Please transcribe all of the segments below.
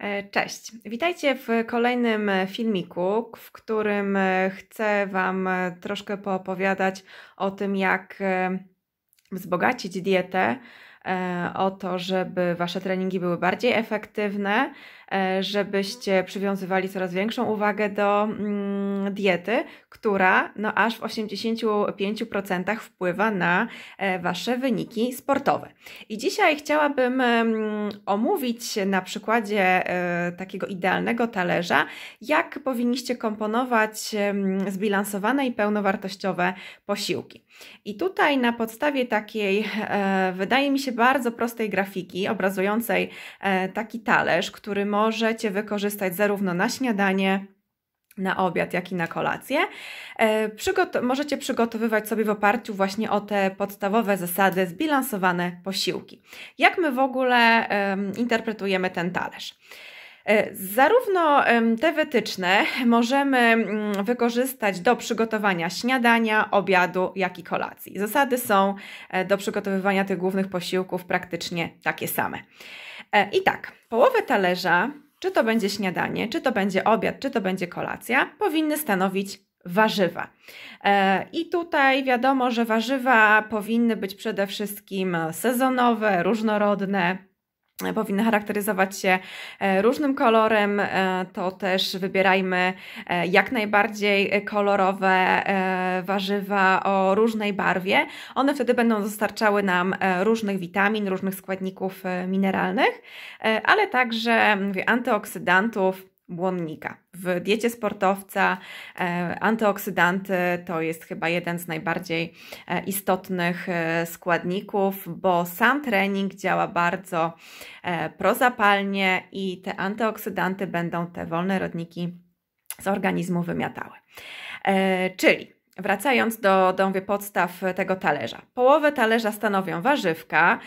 E, cześć, witajcie w kolejnym filmiku, w którym e, chcę Wam e, troszkę poopowiadać o tym, jak wzbogacić dietę, o to, żeby Wasze treningi były bardziej efektywne, E, żebyście przywiązywali coraz większą uwagę do mm, diety, która no aż w 85% wpływa na e, Wasze wyniki sportowe. I dzisiaj chciałabym mm, omówić na przykładzie e, takiego idealnego talerza, jak powinniście komponować mm, zbilansowane i pełnowartościowe posiłki. I tutaj na podstawie takiej, wydaje mi się, bardzo prostej grafiki obrazującej taki talerz, który może możecie wykorzystać zarówno na śniadanie, na obiad, jak i na kolację. E, Przygot- możecie przygotowywać sobie w oparciu właśnie o te podstawowe zasady zbilansowane posiłki. Jak my w ogóle um, interpretujemy ten talerz? E, zarówno te wytyczne możemy mm, wykorzystać do przygotowania śniadania, obiadu, jak i kolacji. Zasady są e, do przygotowywania tych głównych posiłków praktycznie takie same. E, I tak, połowę talerza, czy to będzie śniadanie, czy to będzie obiad, czy to będzie kolacja, powinny stanowić warzywa. I tutaj wiadomo, że warzywa powinny być przede wszystkim sezonowe, różnorodne, powinny charakteryzować się e, różnym kolorem, e, to też wybierajmy e, jak najbardziej kolorowe warzywa o różnej barwie. One wtedy będą dostarczały nam różnych witamin, różnych składników mineralnych, ale także mówię, antyoksydantów, błonnika. W diecie sportowca e, antyoksydanty to jest chyba jeden z najbardziej e, istotnych e, składników, bo sam trening działa bardzo prozapalnie i te antyoksydanty będą te wolne rodniki z organizmu wymiatały. Czyli Wracając do, do mówię, podstaw tego talerza. Połowę talerza stanowią warzywka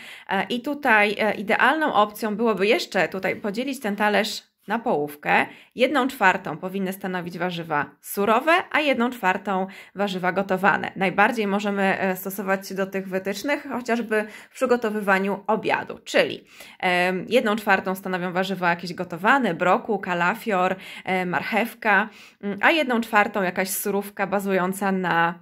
i tutaj idealną opcją byłoby jeszcze tutaj podzielić ten talerz na połówkę. Jedną czwartą powinny stanowić warzywa surowe, a jedną czwartą warzywa gotowane. Najbardziej możemy e, stosować się do tych wytycznych chociażby w przygotowywaniu obiadu, czyli e, jedną czwartą stanowią warzywa jakieś gotowane, broku, kalafior, e, marchewka, mm, a jedną czwartą jakaś surówka bazująca na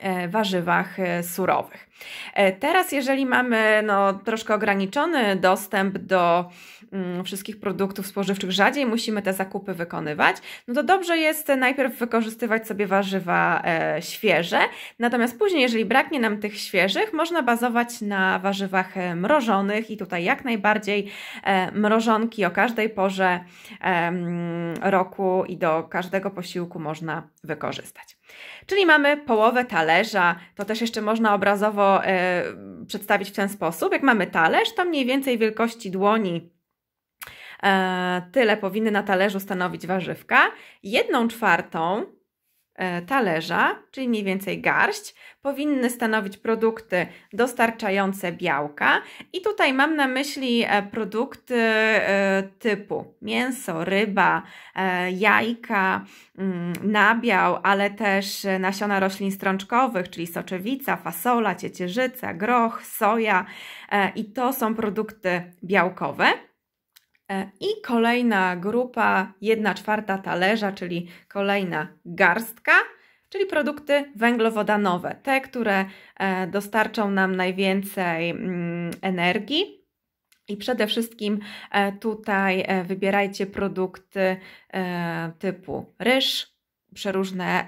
E, warzywach e, surowych. E, teraz, jeżeli mamy no, troszkę ograniczony dostęp do mm, wszystkich produktów spożywczych, rzadziej musimy te zakupy wykonywać, no to dobrze jest najpierw wykorzystywać sobie warzywa świeże, natomiast później, jeżeli braknie nam tych świeżych, można bazować na warzywach mrożonych i tutaj jak najbardziej mrożonki o każdej porze mm, roku i do każdego posiłku można wykorzystać. Czyli mamy połowę talerza talerza, to też jeszcze można obrazowo e, przedstawić w ten sposób. Jak mamy talerz, to mniej więcej wielkości dłoni e, tyle powinny na talerzu stanowić warzywka. Jedną czwartą E, talerza, czyli mniej więcej garść, powinny stanowić produkty dostarczające białka. I tutaj mam na myśli e, produkty e, typu mięso, ryba, jajka, mm, nabiał, ale też nasiona roślin strączkowych, czyli soczewica, fasola, ciecierzyca, groch, soja. I to są produkty białkowe. E, I kolejna grupa, jedna czwarta talerza, czyli kolejna garstka, czyli produkty węglowodanowe, te, które e, dostarczą nam najwięcej mm, energii. I przede wszystkim e, tutaj wybierajcie produkty typu ryż, przeróżne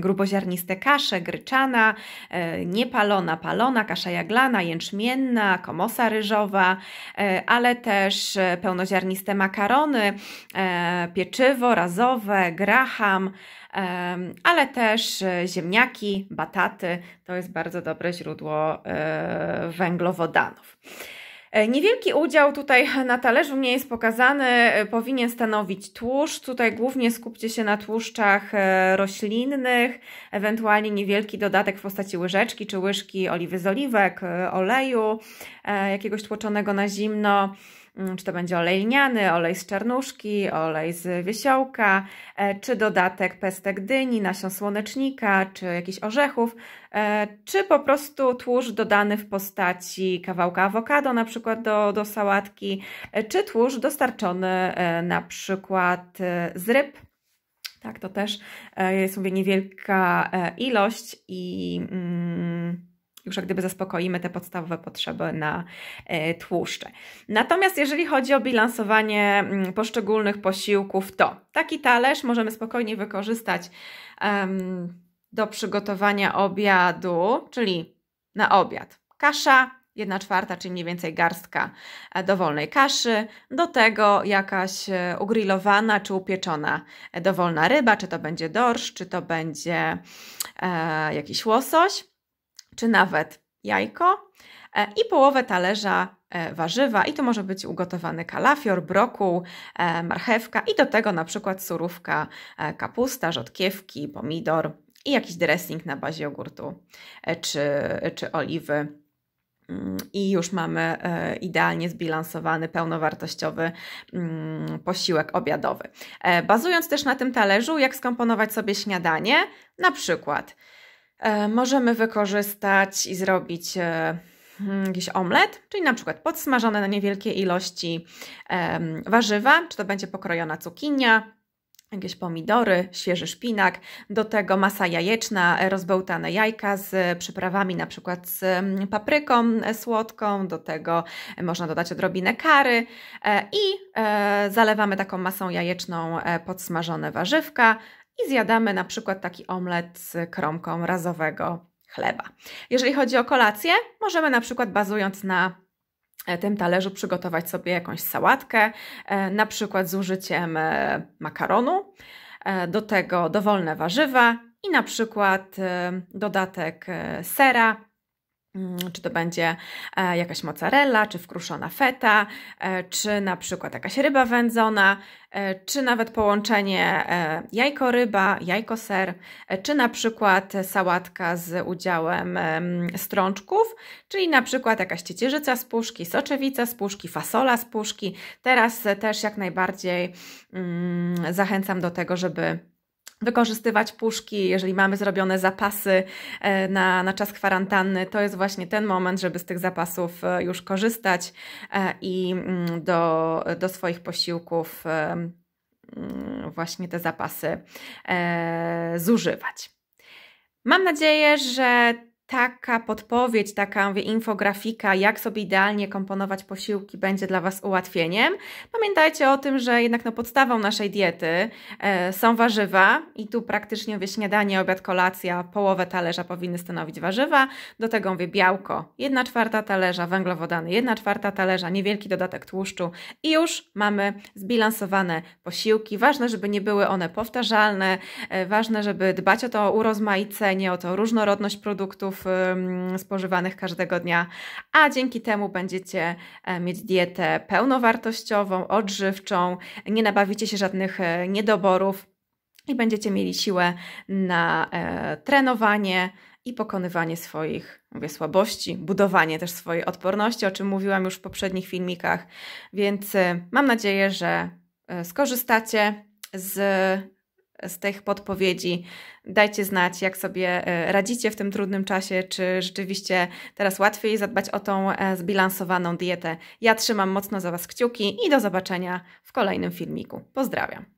gruboziarniste kasze, gryczana, e, niepalona, palona, kasza jaglana, jęczmienna, komosa ryżowa, e, ale też e, pełnoziarniste makarony, pieczywo razowe, graham, ale też ziemniaki, bataty. To jest bardzo dobre źródło węglowodanów. E, niewielki udział tutaj na talerzu nie jest pokazany, e, powinien stanowić tłuszcz. Tutaj głównie skupcie się na tłuszczach e, roślinnych, ewentualnie niewielki dodatek w postaci łyżeczki czy łyżki oliwy z oliwek, oleju, jakiegoś tłoczonego na zimno. Mm, czy to będzie olej lniany, olej z czarnuszki, olej z wiesiołka, e, czy dodatek pestek dyni, nasion słonecznika, czy jakichś orzechów, e, czy po prostu tłuszcz dodany w postaci kawałka awokado na przykład do, do sałatki, e, czy tłuszcz dostarczony na przykład z ryb. Tak, to też jest mówię niewielka ilość i... Mm, już jak gdyby zaspokoimy te podstawowe potrzeby na e, tłuszcze. Natomiast jeżeli chodzi o bilansowanie mm, poszczególnych posiłków, to taki talerz możemy spokojnie wykorzystać um, do przygotowania obiadu, czyli na obiad kasza, 1 czwarta, czyli mniej więcej garstka e, dowolnej kaszy, do tego jakaś e, ugrillowana czy upieczona dowolna ryba, czy to będzie dorsz, czy to będzie e, jakiś łosoś czy nawet jajko e, i połowę talerza e, warzywa i to może być ugotowany kalafior, brokuł, e, marchewka i do tego na przykład surówka, kapusta, rzodkiewki, pomidor i jakiś dressing na bazie jogurtu czy, czy oliwy. Mm, I już mamy idealnie zbilansowany, pełnowartościowy mm, posiłek obiadowy. Bazując też na tym talerzu, jak skomponować sobie śniadanie, na przykład E, możemy wykorzystać i zrobić e, hmm, jakiś omlet, czyli na przykład podsmażone na niewielkiej ilości warzywa, czy to będzie pokrojona cukinia, jakieś pomidory, świeży szpinak, do tego masa jajeczna, e, rozbełtane jajka z przyprawami na przykład z mm, papryką słodką, do tego można dodać odrobinę kary i zalewamy taką masą jajeczną podsmażone warzywka, i zjadamy na przykład taki omlet z kromką razowego chleba. Jeżeli chodzi o kolację, możemy na przykład bazując na e, tym talerzu przygotować sobie jakąś sałatkę, e, na przykład z użyciem e, makaronu, do tego dowolne warzywa i na przykład dodatek sera Mm, czy to będzie e, jakaś mozzarella, czy wkruszona feta, e, czy na przykład jakaś ryba wędzona, e, czy nawet połączenie jajko-ryba, jajko-ser, czy na przykład sałatka z udziałem strączków, czyli na przykład jakaś ciecierzyca z puszki, soczewica z puszki, fasola z puszki. Teraz też jak najbardziej mm, zachęcam do tego, żeby wykorzystywać puszki, jeżeli mamy zrobione zapasy e, na, na czas kwarantanny, to jest właśnie ten moment, żeby z tych zapasów e, już korzystać e, i mm, do, do swoich posiłków mm, właśnie te zapasy zużywać. Mam nadzieję, że taka podpowiedź, taka mówię, infografika, jak sobie idealnie komponować posiłki będzie dla Was ułatwieniem. Pamiętajcie o tym, że jednak no, podstawą naszej diety e, są warzywa i tu praktycznie mówię, śniadanie, obiad, kolacja, połowę talerza powinny stanowić warzywa. Do tego mówię białko, jedna czwarta talerza, węglowodany, jedna czwarta talerza, niewielki dodatek tłuszczu i już mamy zbilansowane posiłki. Ważne, żeby nie były one powtarzalne, e, ważne, żeby dbać o to urozmaicenie, o to różnorodność produktów, produktów spożywanych każdego dnia, a dzięki temu będziecie e, mieć dietę pełnowartościową, odżywczą, nie nabawicie się żadnych e, niedoborów i będziecie mieli siłę na e, trenowanie i pokonywanie swoich mówię, słabości, budowanie też swojej odporności, o czym mówiłam już w poprzednich filmikach. Więc mam nadzieję, że skorzystacie z z tych podpowiedzi. Dajcie znać, jak sobie e, radzicie w tym trudnym czasie, czy rzeczywiście teraz łatwiej zadbać o tą e, zbilansowaną dietę. Ja trzymam mocno za Was kciuki i do zobaczenia w kolejnym filmiku. Pozdrawiam.